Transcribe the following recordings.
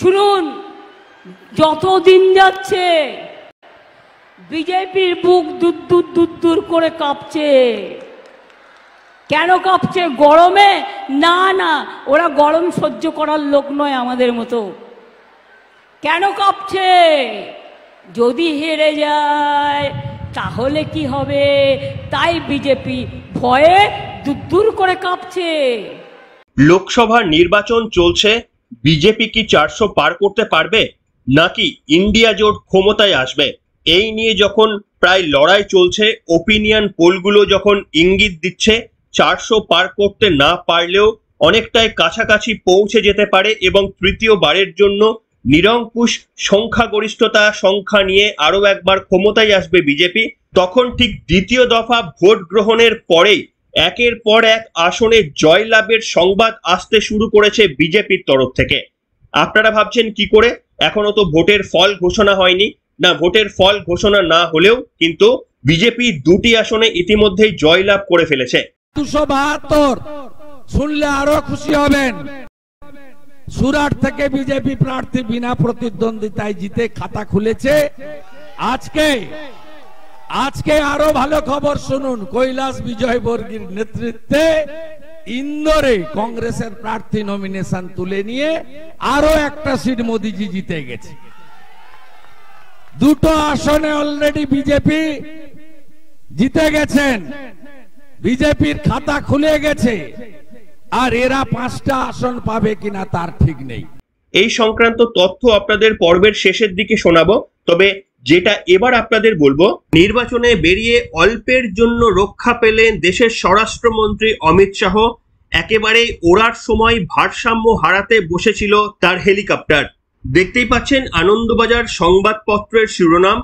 শুনুন যত দিন যাচ্ছে বিজেপির বুক দুদ্দুর দুদ্দুর করে কাঁপছে কেন কাঁপছে গরমে না না ওরা গরম সহ্য করার লোক নয় আমাদের মতো কেন কাঁপছে যদি হেরে যায় তাহলে কি হবে তাই বিজেপি ভয়ে দুদ্দুর করে কাঁপছে লোকসভার নির্বাচন চলছে বিজেপি কি চারশো পার করতে পারবে নাকি ইন্ডিয়া জোট ক্ষমতায় আসবে এই নিয়ে যখন প্রায় লড়াই চলছে ওপিনিয়ন পোলগুলো যখন ইঙ্গিত দিচ্ছে চারশো পার করতে না পারলেও অনেকটাই কাছাকাছি পৌঁছে যেতে পারে এবং তৃতীয়বারের জন্য নিরঙ্কুশ সংখ্যাগরিষ্ঠতা সংখ্যা নিয়ে আরও একবার ক্ষমতায় আসবে বিজেপি তখন ঠিক দ্বিতীয় দফা ভোট গ্রহণের পরেই একের পর এক আসনে জয়লাভের সংবাদ আসতে শুরু করেছে বিজেপির তরফ থেকে আপনারা ভাবছেন কি করে এখনো তো ভোটের ফল ঘোষণা হয়নি না ভোটের ফল ঘোষণা না হলেও কিন্তু বিজেপি দুটি আসনে ইতিমধ্যেই জয়লাভ করে ফেলেছে দুশো বাহাত্তর শুনলে আরো খুশি হবেন সুরাট থেকে বিজেপি প্রার্থী বিনা প্রতিদ্বন্দ্বিতায় জিতে খাতা খুলেছে আজকে আজকে আরো ভালো খবর শুনুন কৈলাস বিজয় বর্গীর নেতৃত্বে ইন্দোরে কংগ্রেসের প্রার্থী নমিনেশন তুলে নিয়ে আরো একটা সিট মোদিজি জিতে গেছে দুটো আসনে অলরেডি বিজেপি জিতে গেছেন বিজেপির খাতা খুলে গেছে আর এরা পাঁচটা আসন পাবে কিনা তার ঠিক নেই এই সংক্রান্ত তথ্য আপনাদের পর্বের শেষের দিকে শোনাবো তবে যেটা এবার আপনাদের বলবো নির্বাচনে বেরিয়ে অল্পের জন্য রক্ষা পেলেন দেশের স্বরাষ্ট্রমন্ত্রী অমিত শাহ একেবারে ওড়ার সময় ভারসাম্য হারাতে বসেছিল তার হেলিকপ্টার দেখতেই পাচ্ছেন আনন্দবাজার সংবাদপত্রের শিরোনাম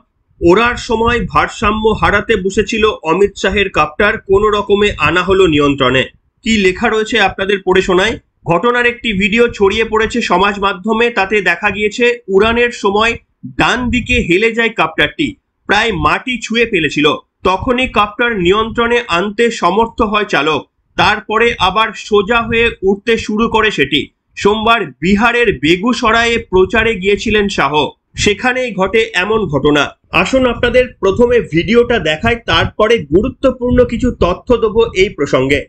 ওড়ার সময় ভারসাম্য হারাতে বসেছিল অমিত শাহের কাপ্টার কোন রকমে আনা হলো নিয়ন্ত্রণে কি লেখা রয়েছে আপনাদের পড়ে শোনায় ঘটনার একটি ভিডিও ছড়িয়ে পড়েছে সমাজ মাধ্যমে তাতে দেখা গিয়েছে উড়ানের সময় ডান দিকে হেলে যায় কাপ্টারটি প্রায় মাটি ছুঁয়ে ফেলেছিল তখনই কাপ্টার নিয়ন্ত্রণে আনতে সমর্থ হয় চালক তারপরে আবার সোজা হয়ে উঠতে শুরু করে সেটি সোমবার বিহারের বেগুসরায়ে প্রচারে গিয়েছিলেন শাহ সেখানেই ঘটে এমন ঘটনা আসুন আপনাদের প্রথমে ভিডিওটা দেখায় তারপরে গুরুত্বপূর্ণ কিছু তথ্য দেবো এই প্রসঙ্গে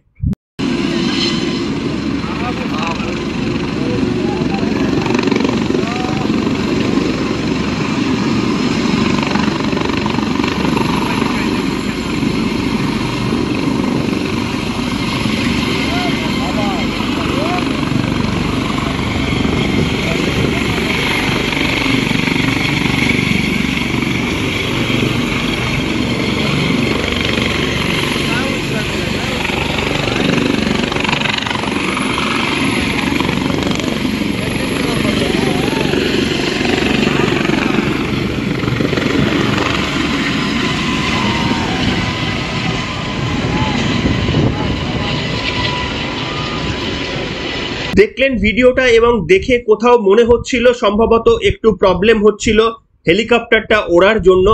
দেখলেন ভিডিওটা এবং দেখে কোথাও মনে হচ্ছিল সম্ভবত একটু প্রবলেম হচ্ছিল হেলিকপ্টারটা ওড়ার জন্য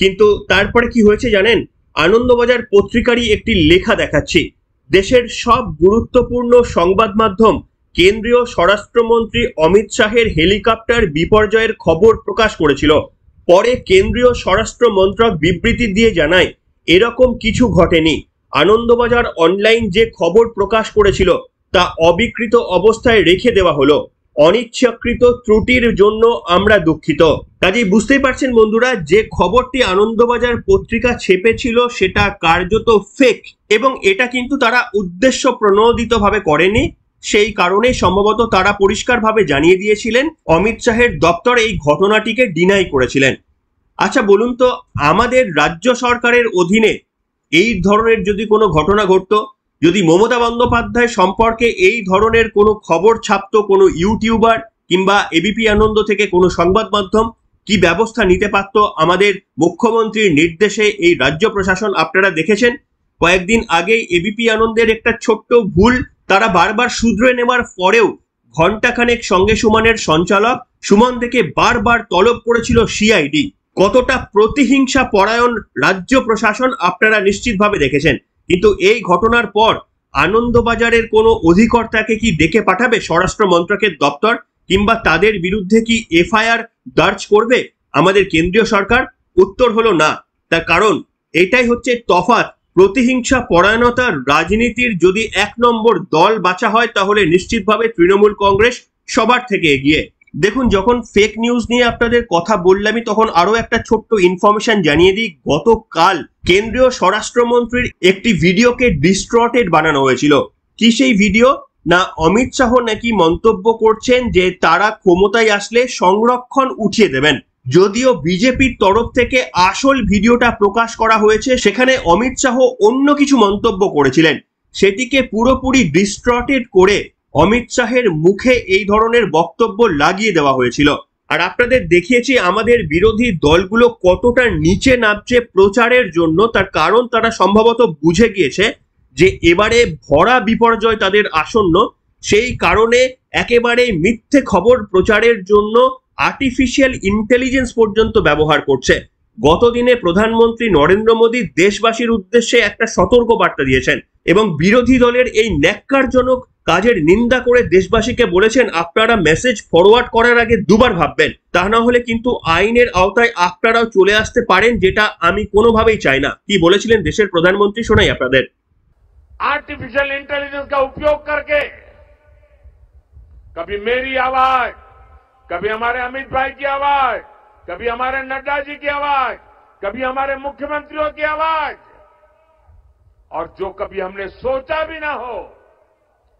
কিন্তু তারপরে কি হয়েছে জানেন আনন্দবাজার পত্রিকারই একটি লেখা দেখাচ্ছে দেশের সব গুরুত্বপূর্ণ সংবাদ মাধ্যম কেন্দ্রীয় স্বরাষ্ট্রমন্ত্রী অমিত শাহের হেলিকপ্টার বিপর্যয়ের খবর প্রকাশ করেছিল পরে কেন্দ্রীয় স্বরাষ্ট্র মন্ত্রক বিবৃতি দিয়ে জানায় এরকম কিছু ঘটেনি আনন্দবাজার অনলাইন যে খবর প্রকাশ করেছিল তা অবিকৃত অবস্থায় রেখে দেওয়া হলো অনিচ্ছাকৃত ত্রুটির জন্য আমরা দুঃখিত কাজেই বুঝতেই পারছেন বন্ধুরা যে খবরটি আনন্দবাজার পত্রিকা ছেপেছিল সেটা কার্যত ফেক এবং এটা কিন্তু তারা উদ্দেশ্য প্রণোদিতভাবে করেনি সেই কারণে সম্ভবত তারা পরিষ্কারভাবে জানিয়ে দিয়েছিলেন অমিত শাহের দপ্তর এই ঘটনাটিকে ডিনাই করেছিলেন আচ্ছা বলুন তো আমাদের রাজ্য সরকারের অধীনে এই ধরনের যদি কোনো ঘটনা ঘটতো যদি মমতা বন্দ্যোপাধ্যায় সম্পর্কে এই ধরনের কোনো খবর ছাপতো কোনো ইউটিউবার কিংবা এবিপি আনন্দ থেকে কোনো সংবাদ মাধ্যম কি ব্যবস্থা নিতে পারত আমাদের মুখ্যমন্ত্রীর নির্দেশে এই রাজ্য প্রশাসন আপনারা দেখেছেন কয়েকদিন আগেই এবিপি আনন্দের একটা ছোট্ট ভুল তারা বারবার শুধরে নেওয়ার পরেও ঘণ্টাখানেক সঙ্গে সুমানের সঞ্চালক সুমন থেকে বারবার তলব করেছিল সিআইডি কতটা প্রতিহিংসা পরায়ণ রাজ্য প্রশাসন আপনারা নিশ্চিতভাবে দেখেছেন কিন্তু এই ঘটনার পর আনন্দবাজারের কোনো অধিকর্তাকে কি ডেকে পাঠাবে স্বরাষ্ট্র মন্ত্রকের দপ্তর কিংবা তাদের বিরুদ্ধে কি এফআইআর দার্জ করবে আমাদের কেন্দ্রীয় সরকার উত্তর হলো না তার কারণ এটাই হচ্ছে তফাত প্রতিহিংসা পরায়ণতার রাজনীতির যদি এক নম্বর দল বাঁচা হয় তাহলে নিশ্চিতভাবে তৃণমূল কংগ্রেস সবার থেকে এগিয়ে দেখুন যখন ফেক নিউজ নিয়ে আপনাদের কথা বললামই তখন আরও একটা ছোট্ট ইনফরমেশন জানিয়ে দিই গতকাল কেন্দ্রীয় স্বরাষ্ট্রমন্ত্রীর একটি ভিডিওকে ডিস্ট্রটেড বানানো হয়েছিল কি সেই ভিডিও না অমিত শাহ নাকি মন্তব্য করছেন যে তারা ক্ষমতায় আসলে সংরক্ষণ উঠিয়ে দেবেন যদিও বিজেপির তরফ থেকে আসল ভিডিওটা প্রকাশ করা হয়েছে সেখানে অমিত শাহ অন্য কিছু মন্তব্য করেছিলেন সেটিকে পুরোপুরি ডিস্ট্রটেড করে অমিত শাহের মুখে এই ধরনের বক্তব্য লাগিয়ে দেওয়া হয়েছিল আর আপনাদের দেখিয়েছি আমাদের বিরোধী দলগুলো কতটা নিচে নামছে প্রচারের জন্য তার কারণ তারা সম্ভবত বুঝে গিয়েছে যে এবারে ভরা বিপর্যয় তাদের আসন্ন সেই কারণে একেবারে মিথ্যে খবর প্রচারের জন্য আর্টিফিশিয়াল ইন্টেলিজেন্স পর্যন্ত ব্যবহার করছে গতদিনে প্রধানমন্ত্রী নরেন্দ্র মোদী দেশবাসীর উদ্দেশ্যে একটা সতর্ক বার্তা দিয়েছেন এবং বিরোধী দলের এই ন্যাক্কারজনক কাজের নিন্দা করে দেশবাসীকে বলেছেন আপনারা মেসেজ ফরওয়ার্ড করার আগে দুবার ভাববেন তা না হলে কিন্তু আইনের আওতায় আপনারাও চলে আসতে পারেন যেটা আমি কোনোভাবেই চাই না কি বলেছিলেন দেশের প্রধানমন্ত্রী শোনাই আপনাদের আর্টিফিশিয়াল ইন্টেলিজেন্স কা উপযোগ করকে কবি মেরি আওয়াজ কবি আমার অমিত ভাই কি আওয়াজ কবি हमारे নড্ডা জি কি আওয়াজ কবি हमारे मुख्यमंत्रियों কি আওয়াজ আর जो কবি हमने সোচা ভি না हो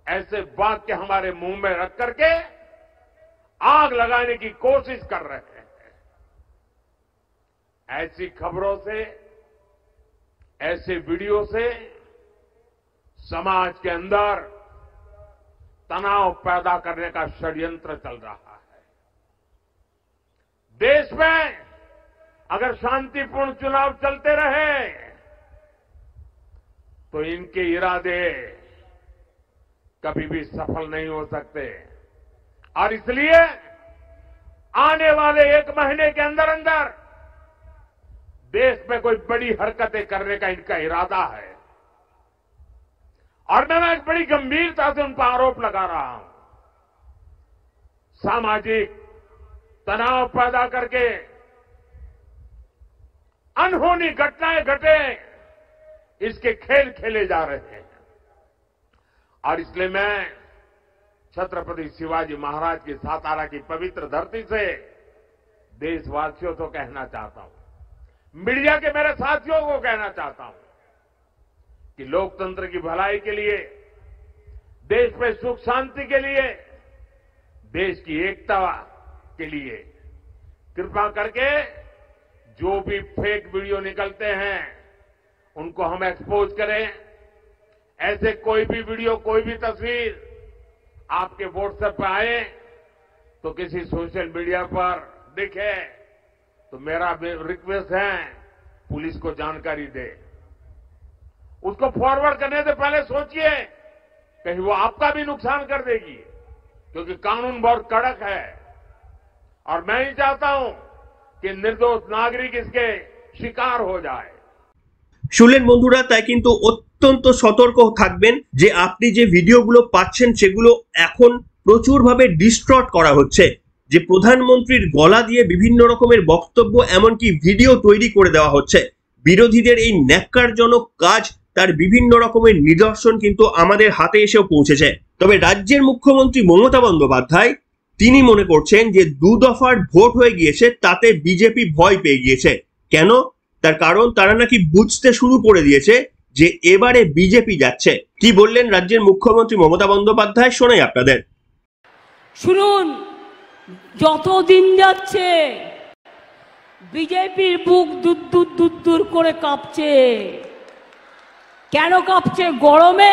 ऐसे वाक्य हमारे मुंह में रख करके आग लगाने की कोशिश कर रहे हैं ऐसी खबरों से ऐसे वीडियो से समाज के अंदर तनाव पैदा करने का षड्यंत्र चल रहा है देश में अगर शांतिपूर्ण चुनाव चलते रहे तो इनके इरादे कभी भी सफल नहीं हो सकते और इसलिए आने वाले एक महीने के अंदर अंदर देश में कोई बड़ी हरकतें करने का इनका इरादा है और मैं एक बड़ी गंभीरता से उन पर आरोप लगा रहा हूं सामाजिक तनाव पैदा करके अनहोनी घटनाएं घटे इसके खेल खेले जा रहे हैं और इसलिए मैं छत्रपति शिवाजी महाराज की सातारा की पवित्र धरती से देशवासियों को कहना चाहता हूं मीडिया के मेरे साथियों को कहना चाहता हूं कि लोकतंत्र की भलाई के लिए देश में सुख शांति के लिए देश की एकता के लिए कृपा करके जो भी फेक वीडियो निकलते हैं उनको हम एक्सपोज करें ऐसे कोई भी वीडियो कोई भी तस्वीर आपके व्हाट्सएप पर आए तो किसी सोशल मीडिया पर दिखे तो मेरा रिक्वेस्ट है पुलिस को जानकारी दे उसको फॉरवर्ड करने से पहले सोचिए कहीं वो आपका भी नुकसान कर देगी क्योंकि कानून बहुत कड़क है और मैं ही चाहता हूं कि निर्दोष नागरिक इसके शिकार हो जाए শুনলেন বন্ধুরা তাই কিন্তু অত্যন্ত সতর্ক থাকবেন যে আপনি যে ভিডিওগুলো পাচ্ছেন সেগুলো এখন প্রচুরভাবে ডিস্ট্রট করা হচ্ছে যে প্রধানমন্ত্রীর গলা দিয়ে বিভিন্ন রকমের বক্তব্য এমনকি ভিডিও তৈরি করে দেওয়া হচ্ছে বিরোধীদের এই ন্যাক্কারজনক কাজ তার বিভিন্ন রকমের নিদর্শন কিন্তু আমাদের হাতে এসেও পৌঁছেছে তবে রাজ্যের মুখ্যমন্ত্রী মমতা বন্দ্যোপাধ্যায় তিনি মনে করছেন যে দু দফার ভোট হয়ে গিয়েছে তাতে বিজেপি ভয় পেয়ে গিয়েছে কেন তার কারণ তারা নাকি বুঝতে শুরু করে দিয়েছে যে এবারে বিজেপি যাচ্ছে কি বললেন রাজ্যের মুখ্যমন্ত্রী মমতা বন্দ্যোপাধ্যায় শোনাই আপনাদের শুনুন যতদিন যাচ্ছে বিজেপির বুক দুদ্দুর দুধ করে কাঁপছে কেন কাঁপছে গরমে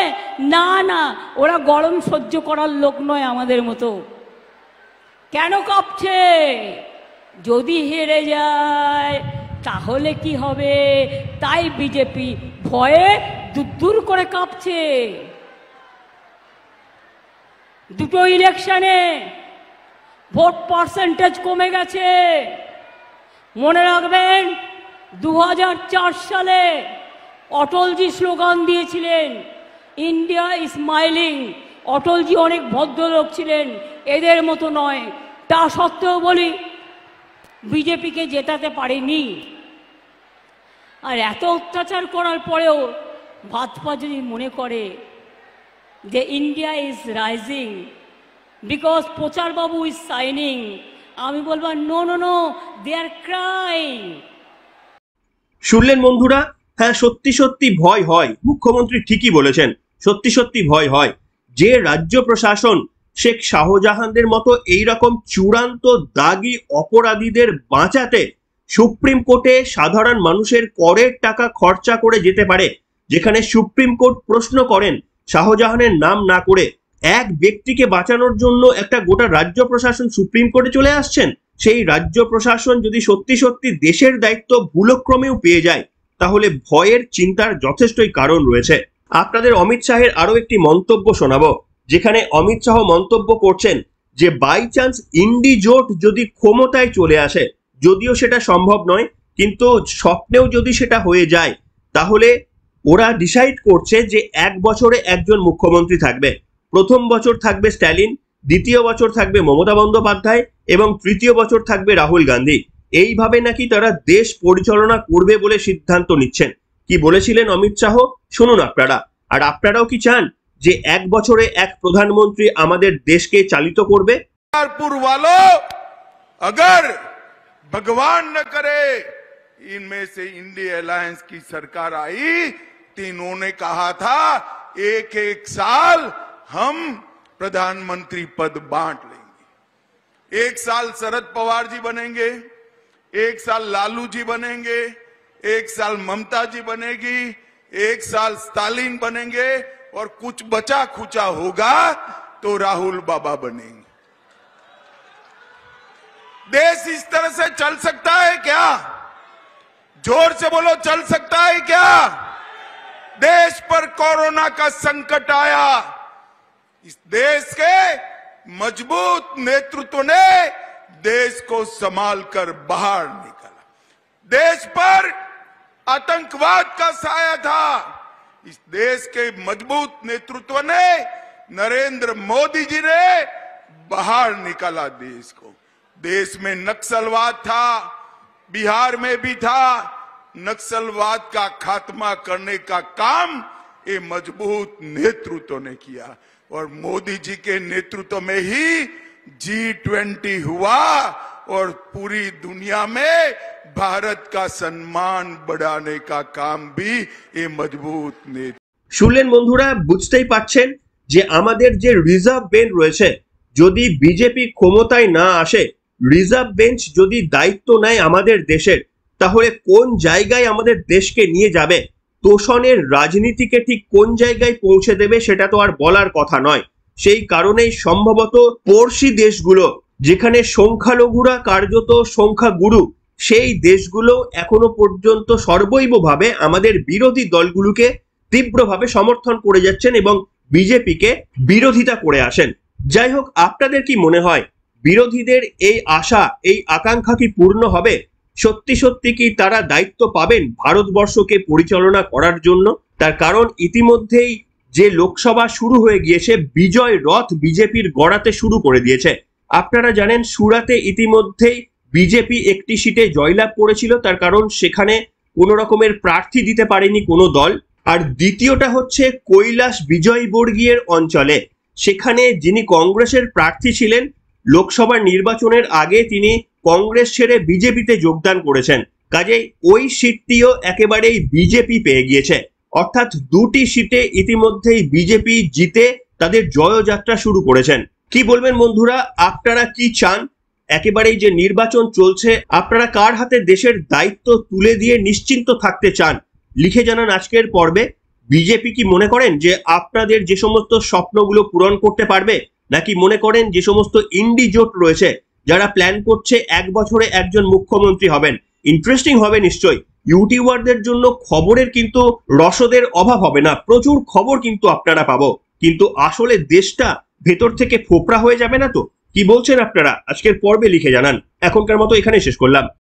না না ওরা গরম সহ্য করার লোক নয় আমাদের মতো কেন কাঁপছে যদি হেরে যায় তাহলে কি হবে তাই বিজেপি ভয়ে দুর করে কাঁপছে দুটো ইলেকশনে ভোট পার্সেন্টেজ কমে গেছে মনে রাখবেন দু সালে অটলজি স্লোগান দিয়েছিলেন ইন্ডিয়া স্মাইলিং অটলজি অনেক ভদ্রলোক ছিলেন এদের মতো নয় তা সত্ত্বেও বলি বিজেপিকে জেতাতে পারেনি আর এত অত্যাচার করার পরেও ভাতপা যদি মনে করে যে ইন্ডিয়া ইজ রাইজিং বিকজ প্রচারবাবু ইজ সাইনিং আমি বলবো no no no they are cry শুনলেন বন্ধুরা হ্যাঁ সত্যি সত্যি ভয় হয় মুখ্যমন্ত্রী ঠিকই বলেছেন সত্যি সত্যি ভয় হয় যে রাজ্য প্রশাসন শেখ শাহজাহানদের মতো এই রকম চূড়ান্ত দাগি অপরাধীদের বাঁচাতে সুপ্রিম কোর্টে সাধারণ মানুষের করের টাকা খরচা করে যেতে পারে যেখানে সুপ্রিম কোর্ট প্রশ্ন করেন শাহজাহানের নাম না করে এক ব্যক্তিকে বাঁচানোর জন্য একটা গোটা রাজ্য প্রশাসন সুপ্রিম কোর্টে চলে আসছেন সেই রাজ্য প্রশাসন যদি সত্যি সত্যি দেশের দায়িত্ব ভুলক্রমেও পেয়ে যায় তাহলে ভয়ের চিন্তার যথেষ্টই কারণ রয়েছে আপনাদের অমিত শাহের আরও একটি মন্তব্য শোনাবো যেখানে অমিত শাহ মন্তব্য করছেন যে বাই চান্স ইন্ডি জোট যদি ক্ষমতায় চলে আসে যদিও সেটা সম্ভব নয় কিন্তু স্বপ্নেও যদি সেটা হয়ে যায় তাহলে ওরা ডিসাইড করছে যে এক বছরে একজন মুখ্যমন্ত্রী থাকবে প্রথম বছর থাকবে স্ট্যালিন দ্বিতীয় বছর থাকবে মমতা বন্দ্যোপাধ্যায় এবং তৃতীয় বছর থাকবে রাহুল গান্ধী এইভাবে নাকি তারা দেশ পরিচালনা করবে বলে সিদ্ধান্ত নিচ্ছেন কি বলেছিলেন অমিত শাহ শুনুন আপনারা আর আপনারাও কি চান যে এক বছরে এক প্রধানমন্ত্রী আমাদের দেশকে চালিত করবে पूर्वालो अगर भगवान न करे इनमें से इंडिया अलायंस की सरकार आई तो इन्होंने कहा था एक एक साल हम प्रधानमंत्री पद बांट लेंगे एक साल शरद पवार जी बनेंगे एक साल लालू जी बनेंगे एक साल ममता जी बनेगी एक साल स्टालिन बनेंगे और कुछ बचा खुचा होगा तो राहुल बाबा बनेंगे देश इस तरह से चल सकता है क्या जोर से बोलो चल सकता है क्या देश पर कोरोना का संकट आया इस देश के मजबूत नेतृत्व ने देश को संभाल कर बाहर निकाला देश पर आतंकवाद का साया था इस देश के मजबूत नेतृत्व ने नरेंद्र मोदी जी ने बाहर निकाला देश को देश में नक्सलवाद था बिहार में भी था नक्सलवाद का खात्मा करने का काम ये मजबूत नेतृत्व ने किया और मोदी जी के नेतृत्व में ही जी ट्वेंटी हुआ और पूरी दुनिया में भारत का सम्मान बढ़ाने का काम भी ये मजबूत नेता শুনলেন বন্ধুরা বুঝতেই পাচ্ছেন যে আমাদের যে রিজার্ভ বেঞ্চ রয়েছে যদি বিজেপি ক্ষমতায় না আসে রিজার্ভ বেঞ্চ যদি দায়িত্ব নেয় আমাদের দেশের তাহলে কোন জায়গায় আমাদের দেশকে নিয়ে যাবে তোষণের রাজনীতিকে ঠিক কোন জায়গায় পৌঁছে দেবে সেটা তো আর বলার কথা নয় সেই কারণেই সম্ভবত পড়শি দেশগুলো যেখানে সংখ্যালঘুরা কার্যত সংখ্যাগুরু সেই দেশগুলো এখনো পর্যন্ত সর্বৈবভাবে আমাদের বিরোধী দলগুলোকে তীব্রভাবে সমর্থন করে যাচ্ছেন এবং বিজেপিকে বিরোধিতা করে আসেন যাই হোক আপনাদের কি মনে হয় বিরোধীদের এই আশা এই আকাঙ্ক্ষা কি পূর্ণ হবে সত্যি সত্যি কি তারা দায়িত্ব পাবেন ভারতবর্ষকে পরিচালনা করার জন্য তার কারণ ইতিমধ্যেই যে লোকসভা শুরু হয়ে গিয়েছে বিজয় রথ বিজেপির গড়াতে শুরু করে দিয়েছে আপনারা জানেন সুরাতে ইতিমধ্যেই বিজেপি একটি সিটে জয়লাভ করেছিল তার কারণ সেখানে কোনো রকমের প্রার্থী দিতে পারেনি কোনো দল আর দ্বিতীয়টা হচ্ছে কৈলাস বিজয়বর্গীয়ের অঞ্চলে সেখানে যিনি কংগ্রেসের প্রার্থী ছিলেন লোকসভা নির্বাচনের আগে তিনি কংগ্রেস ছেড়ে বিজেপিতে যোগদান করেছেন কাজেই ওই সিটটিও একেবারেই বিজেপি পেয়ে গিয়েছে অর্থাৎ দুটি সিটে ইতিমধ্যেই বিজেপি জিতে তাদের জয়যাত্রা শুরু করেছেন কি বলবেন বন্ধুরা আপনারা কি চান একেবারেই যে নির্বাচন চলছে আপনারা কার হাতে দেশের দায়িত্ব তুলে দিয়ে নিশ্চিন্ত থাকতে চান লিখে জানান আজকের পর্বে বিজেপি কি মনে করেন যে আপনাদের যে সমস্ত স্বপ্নগুলো পূরণ করতে পারবে নাকি মনে করেন যে সমস্ত ইন্ডি জোট রয়েছে যারা প্ল্যান করছে এক বছরে একজন মুখ্যমন্ত্রী হবেন ইন্টারেস্টিং হবে নিশ্চয়ই ইউটিউবারদের জন্য খবরের কিন্তু রসদের অভাব হবে না প্রচুর খবর কিন্তু আপনারা পাবো কিন্তু আসলে দেশটা ভেতর থেকে ফোপড়া হয়ে যাবে না তো কি বলছেন আপনারা আজকের পর্বে লিখে জানান এখনকার মতো এখানে শেষ করলাম